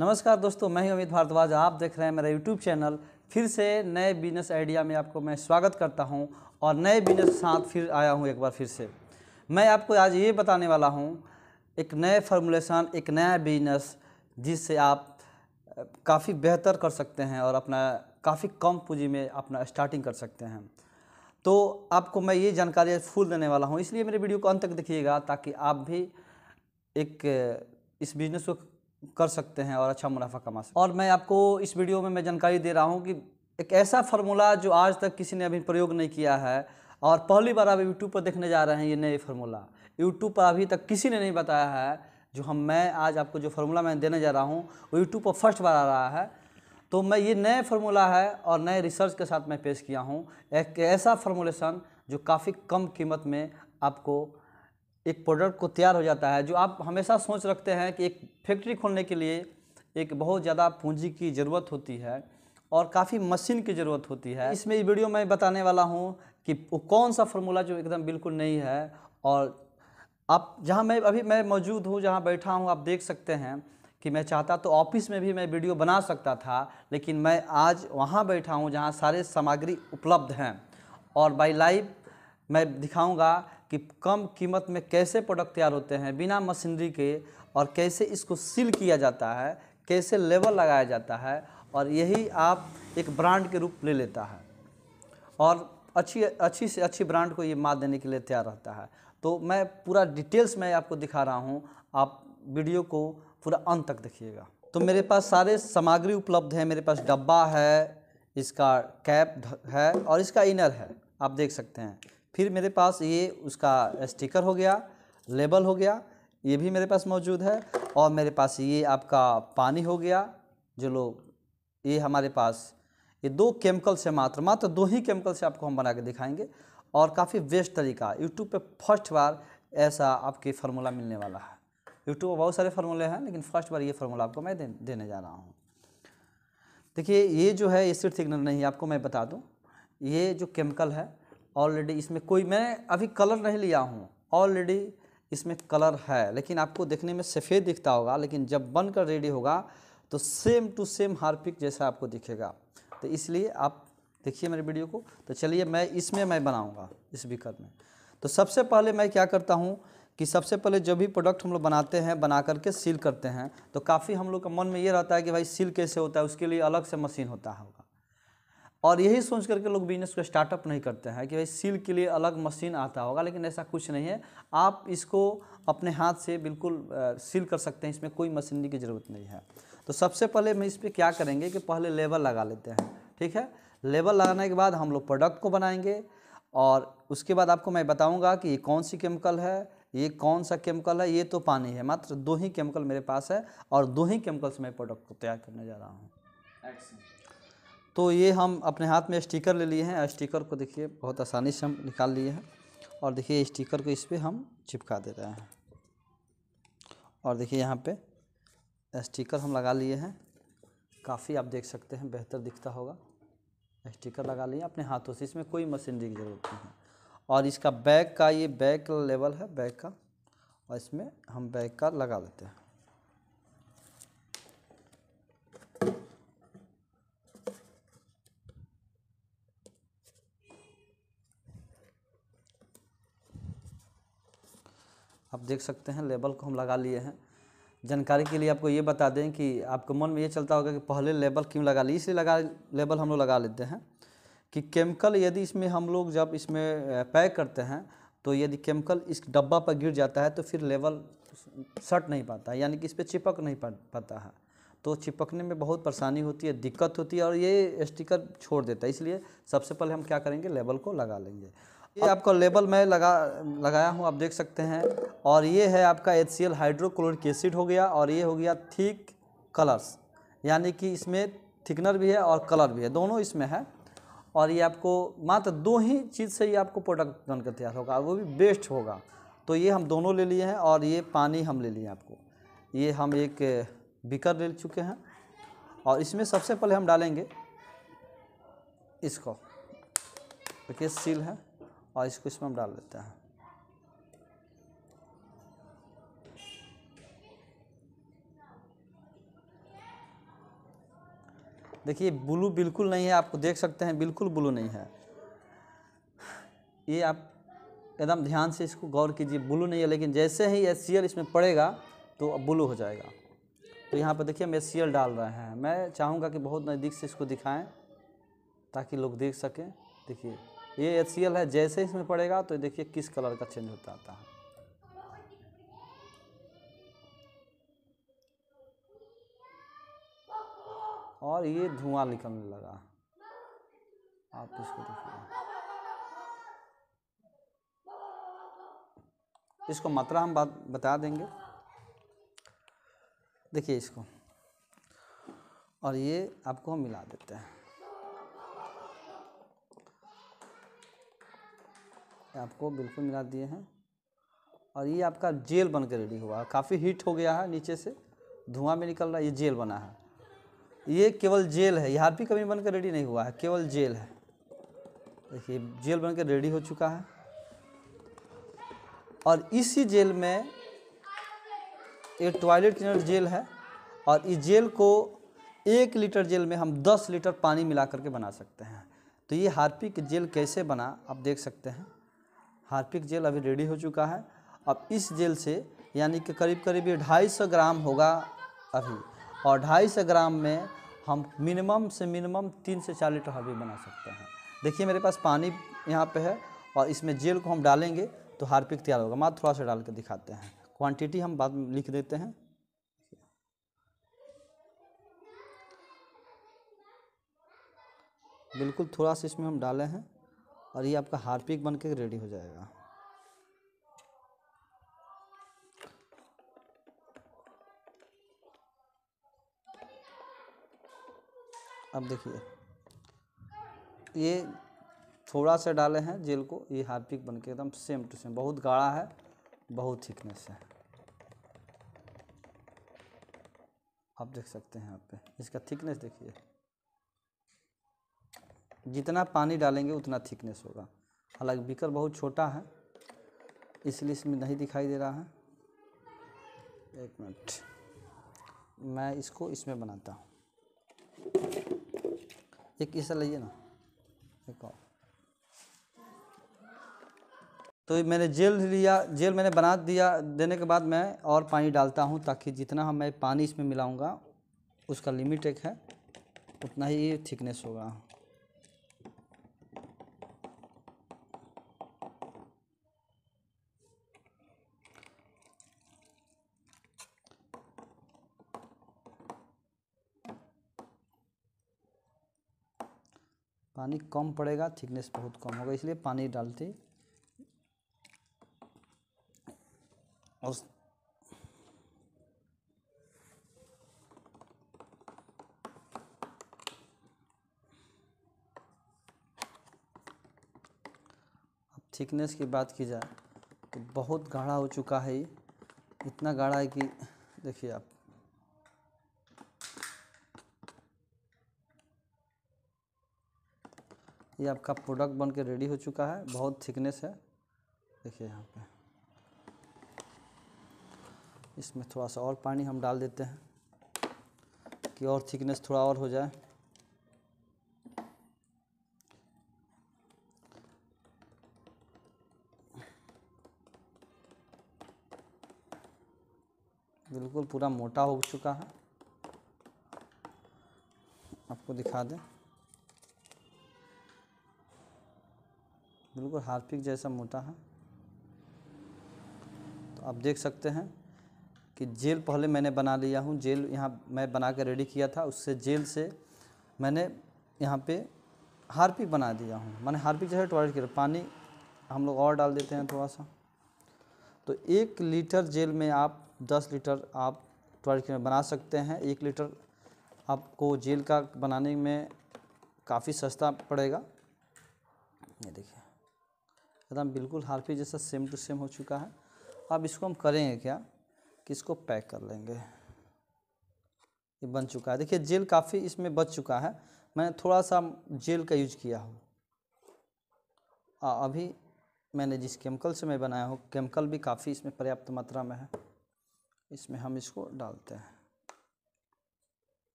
नमस्कार दोस्तों मैं ही अमित भारद्वाज आप देख रहे हैं मेरा यूट्यूब चैनल फिर से नए बिजनेस आइडिया में आपको मैं स्वागत करता हूं और नए बिजनेस के साथ फिर आया हूं एक बार फिर से मैं आपको आज ये बताने वाला हूं एक नए फार्मूलेशन एक नया बिजनेस जिससे आप काफ़ी बेहतर कर सकते हैं और अपना काफ़ी कम पूंजी में अपना स्टार्टिंग कर सकते हैं तो आपको मैं ये जानकारी फुल देने वाला हूँ इसलिए मेरे वीडियो को अंत तक देखिएगा ताकि आप भी एक इस बिज़नेस को कर सकते हैं और अच्छा मुनाफा कमा सकते हैं और मैं आपको इस वीडियो में मैं जानकारी दे रहा हूँ कि एक ऐसा फार्मूला जो आज तक किसी ने अभी प्रयोग नहीं किया है और पहली बार आप यूट्यूब पर देखने जा रहे हैं ये नए फार्मूला यूट्यूब पर अभी तक किसी ने नहीं बताया है जो हम मैं आज आपको जो फार्मूला मैं देने जा रहा हूँ वो यूट्यूब पर फर्स्ट बार आ रहा है तो मैं ये नए फार्मूला है और नए रिसर्च के साथ मैं पेश किया हूँ एक ऐसा फार्मूलेशन जो काफ़ी कम कीमत में आपको एक प्रोडक्ट को तैयार हो जाता है जो आप हमेशा सोच रखते हैं कि एक फैक्ट्री खोलने के लिए एक बहुत ज़्यादा पूंजी की ज़रूरत होती है और काफ़ी मशीन की ज़रूरत होती है इसमें इस वीडियो में बताने वाला हूँ कि वो कौन सा फॉर्मूला जो एकदम बिल्कुल नहीं है और आप जहाँ मैं अभी मैं मौजूद हूँ जहाँ बैठा हूँ आप देख सकते हैं कि मैं चाहता तो ऑफिस में भी मैं वीडियो बना सकता था लेकिन मैं आज वहाँ बैठा हूँ जहाँ सारे सामग्री उपलब्ध हैं और बाई लाइव मैं दिखाऊँगा कि कम कीमत में कैसे प्रोडक्ट तैयार होते हैं बिना मशीनरी के और कैसे इसको सील किया जाता है कैसे लेबल लगाया जाता है और यही आप एक ब्रांड के रूप ले लेता है और अच्छी अच्छी से अच्छी ब्रांड को ये मात देने के लिए तैयार रहता है तो मैं पूरा डिटेल्स में आपको दिखा रहा हूँ आप वीडियो को पूरा अंत तक देखिएगा तो मेरे पास सारे सामग्री उपलब्ध है मेरे पास डब्बा है इसका कैप है और इसका इनर है आप देख सकते हैं फिर मेरे पास ये उसका स्टिकर हो गया लेबल हो गया ये भी मेरे पास मौजूद है और मेरे पास ये आपका पानी हो गया जो लोग ये हमारे पास ये दो केमिकल से मात्र मात्र दो ही केमिकल से आपको हम बना के दिखाएंगे और काफ़ी बेस्ट तरीका यूट्यूब पे फर्स्ट बार ऐसा आपके फार्मूला मिलने वाला है यूट्यूब पर बहुत सारे फार्मूले हैं लेकिन फर्स्ट बार ये फार्मूला आपको मैं देने जा रहा हूँ देखिए ये जो है ये सिर्फ सिग्नल नहीं आपको मैं बता दूँ ये जो केमिकल है ऑलरेडी इसमें कोई मैं अभी कलर नहीं लिया हूँ ऑलरेडी इसमें कलर है लेकिन आपको देखने में सफ़ेद दिखता होगा लेकिन जब बन कर रेडी होगा तो सेम टू सेम हार्पिक जैसा आपको दिखेगा तो इसलिए आप देखिए मेरे वीडियो को तो चलिए मैं इसमें मैं बनाऊँगा इस बिकर में तो सबसे पहले मैं क्या करता हूँ कि सबसे पहले जो भी प्रोडक्ट हम लोग बनाते हैं बना करके सील करते हैं तो काफ़ी हम लोग का मन में ये रहता है कि भाई सील कैसे होता है उसके लिए अलग से मशीन होता होगा और यही सोच करके लोग बिजनेस को स्टार्टअप नहीं करते हैं कि भाई सील के लिए अलग मशीन आता होगा लेकिन ऐसा कुछ नहीं है आप इसको अपने हाथ से बिल्कुल सील कर सकते हैं इसमें कोई मशीनरी की ज़रूरत नहीं है तो सबसे पहले हम इस पर क्या करेंगे कि पहले लेबल लगा लेते हैं ठीक है लेबल लगाने के बाद हम लोग प्रोडक्ट को बनाएंगे और उसके बाद आपको मैं बताऊँगा कि ये कौन सी केमिकल है ये कौन सा केमिकल है ये तो पानी है मात्र दो ही केमिकल मेरे पास है और दो ही केमिकल से मैं प्रोडक्ट को तैयार करने जा रहा हूँ तो ये हम अपने हाथ में स्टिकर ले लिए हैं स्टिकर को देखिए बहुत आसानी से हम निकाल लिए हैं और देखिए स्टिकर को इस पर हम चिपका दे रहे हैं और देखिए यहाँ पे स्टिकर हम लगा लिए हैं काफ़ी आप देख सकते हैं बेहतर दिखता होगा स्टिकर लगा लिए अपने हाथों से इसमें कोई मशीनरी की ज़रूरत नहीं है और इसका बैक का ये बैक लेवल है बैक का और इसमें हम बैक का लगा लेते हैं आप देख सकते हैं लेबल को हम लगा लिए हैं जानकारी के लिए आपको ये बता दें कि आपको मन में ये चलता होगा कि पहले लेबल क्यों लगा ली इसलिए लगा लेबल हम लोग लगा लेते हैं कि केमिकल यदि इसमें हम लोग जब इसमें पैक करते हैं तो यदि केमिकल इस डब्बा पर गिर जाता है तो फिर लेबल सट नहीं पाता यानी कि इस पर चिपक नहीं पाता है तो चिपकने में बहुत परेशानी होती है दिक्कत होती है और ये स्टिकर छोड़ देता है इसलिए सबसे पहले हम क्या करेंगे लेबल को लगा लेंगे ये आपका लेबल मैं लगा लगाया हूँ आप देख सकते हैं और ये है आपका H C L hydrochloric acid हो गया और ये हो गया थिक कलर्स यानी कि इसमें थिकनर भी है और कलर भी है दोनों इसमें है और ये आपको मात्र दो ही चीज़ से ये आपको प्रोडक्ट बनकर तैयार होगा वो भी बेस्ट होगा तो ये हम दोनों ले लिए हैं और ये पानी हम ले लिए आपको ये हम एक बिकर ले चुके हैं और इसमें सबसे पहले हम डालेंगे इसको देखिए सील है और इसको इसमें हम डाल देते हैं देखिए ब्लू बिल्कुल नहीं है आपको देख सकते हैं बिल्कुल ब्लू नहीं है ये आप एकदम ध्यान से इसको गौर कीजिए ब्लू नहीं है लेकिन जैसे ही एस इसमें पड़ेगा तो अब ब्लू हो जाएगा तो यहाँ पर देखिए हम एस डाल रहे हैं मैं चाहूँगा कि बहुत नज़दीक से इसको दिखाएं ताकि लोग देख सकें देखिए ये एच है जैसे इसमें पड़ेगा तो देखिए किस कलर का चेंज होता आता है और ये धुआं निकलने लगा आप इसको देखिए इसको मात्रा हम बात बता देंगे देखिए इसको और ये आपको हम मिला देते हैं आपको बिल्कुल मिला दिए हैं और ये आपका जेल बन के रेडी हुआ काफ़ी हीट हो गया है नीचे से धुआं में निकल रहा है ये जेल बना है ये केवल जेल है यहाँ भी कभी बनकर रेडी नहीं हुआ है केवल जेल है देखिए जेल बनकर रेडी हो चुका है और इसी जेल में एक टॉयलेट क्लीनर जेल है और इस जेल को एक लीटर जेल में हम दस लीटर पानी मिला करके बना सकते हैं तो ये हारपी के जेल कैसे बना आप देख सकते हैं हार्पिक जेल अभी रेडी हो चुका है अब इस जेल से यानी कि करीब करीब ये ढाई सौ ग्राम होगा अभी और ढाई सौ ग्राम में हम मिनिमम से मिनिमम तीन से चार लीटर हार्पिक बना सकते हैं देखिए मेरे पास पानी यहाँ पे है और इसमें जेल को हम डालेंगे तो हार्पिक तैयार होगा मात्र थोड़ा सा डाल के दिखाते हैं क्वान्टिटी हम बाद में लिख देते हैं बिल्कुल थोड़ा सा इसमें हम डाले हैं और ये आपका हार्पिक बन के रेडी हो जाएगा अब देखिए ये थोड़ा सा डाले हैं जेल को ये हार्पिक बन के एकदम सेम टू सेम बहुत गाढ़ा है बहुत थिकनेस है आप देख सकते हैं यहाँ पे इसका थिकनेस देखिए जितना पानी डालेंगे उतना थिकनेस होगा हालांकि बीकर बहुत छोटा है इसलिए इसमें नहीं दिखाई दे रहा है एक मिनट मैं इसको इसमें बनाता हूँ एक ऐसा लीजिए ना एक और तो मैंने जेल लिया जेल मैंने बना दिया देने के बाद मैं और पानी डालता हूँ ताकि जितना हम मैं पानी इसमें मिलाऊँगा उसका लिमिट एक है उतना ही थिकनेस होगा पानी कम पड़ेगा थिकनेस बहुत कम होगा इसलिए पानी डालते और थिकनेस की बात की जाए तो बहुत गाढ़ा हो चुका है इतना गाढ़ा है कि देखिए आप ये आपका प्रोडक्ट बन के रेडी हो चुका है बहुत थिकनेस है देखिए यहाँ पे इसमें थोड़ा सा और पानी हम डाल देते हैं कि और थिकनेस थोड़ा और हो जाए बिल्कुल पूरा मोटा हो चुका है आपको दिखा दें बिल्कुल हार्पिक जैसा मोटा है तो आप देख सकते हैं कि जेल पहले मैंने बना लिया हूँ जेल यहाँ मैं बना कर रेडी किया था उससे जेल से मैंने यहाँ पे हार्पिक बना दिया हूँ मैंने हार्पिक जैसा टॉयलेट किया पानी हम लोग और डाल देते हैं थोड़ा सा तो एक लीटर जेल में आप दस लीटर आप टॉयलेट में बना सकते हैं एक लीटर आपको जेल का बनाने में काफ़ी सस्ता पड़ेगा ये देखिए एकदम बिल्कुल हारपी जैसा सेम टू सेम हो चुका है अब इसको हम करेंगे क्या कि इसको पैक कर लेंगे ये बन चुका है देखिए जेल काफ़ी इसमें बच चुका है मैंने थोड़ा सा जेल का यूज किया हूँ अभी मैंने जिस केमिकल से मैं बनाया हूँ केमिकल भी काफ़ी इसमें पर्याप्त मात्रा में है इसमें हम इसको डालते हैं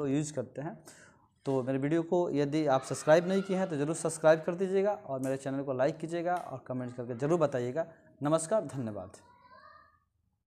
लोग यूज़ करते हैं तो मेरे वीडियो को यदि आप सब्सक्राइब नहीं किए हैं तो ज़रूर सब्सक्राइब कर दीजिएगा और मेरे चैनल को लाइक कीजिएगा और कमेंट करके ज़रूर बताइएगा नमस्कार धन्यवाद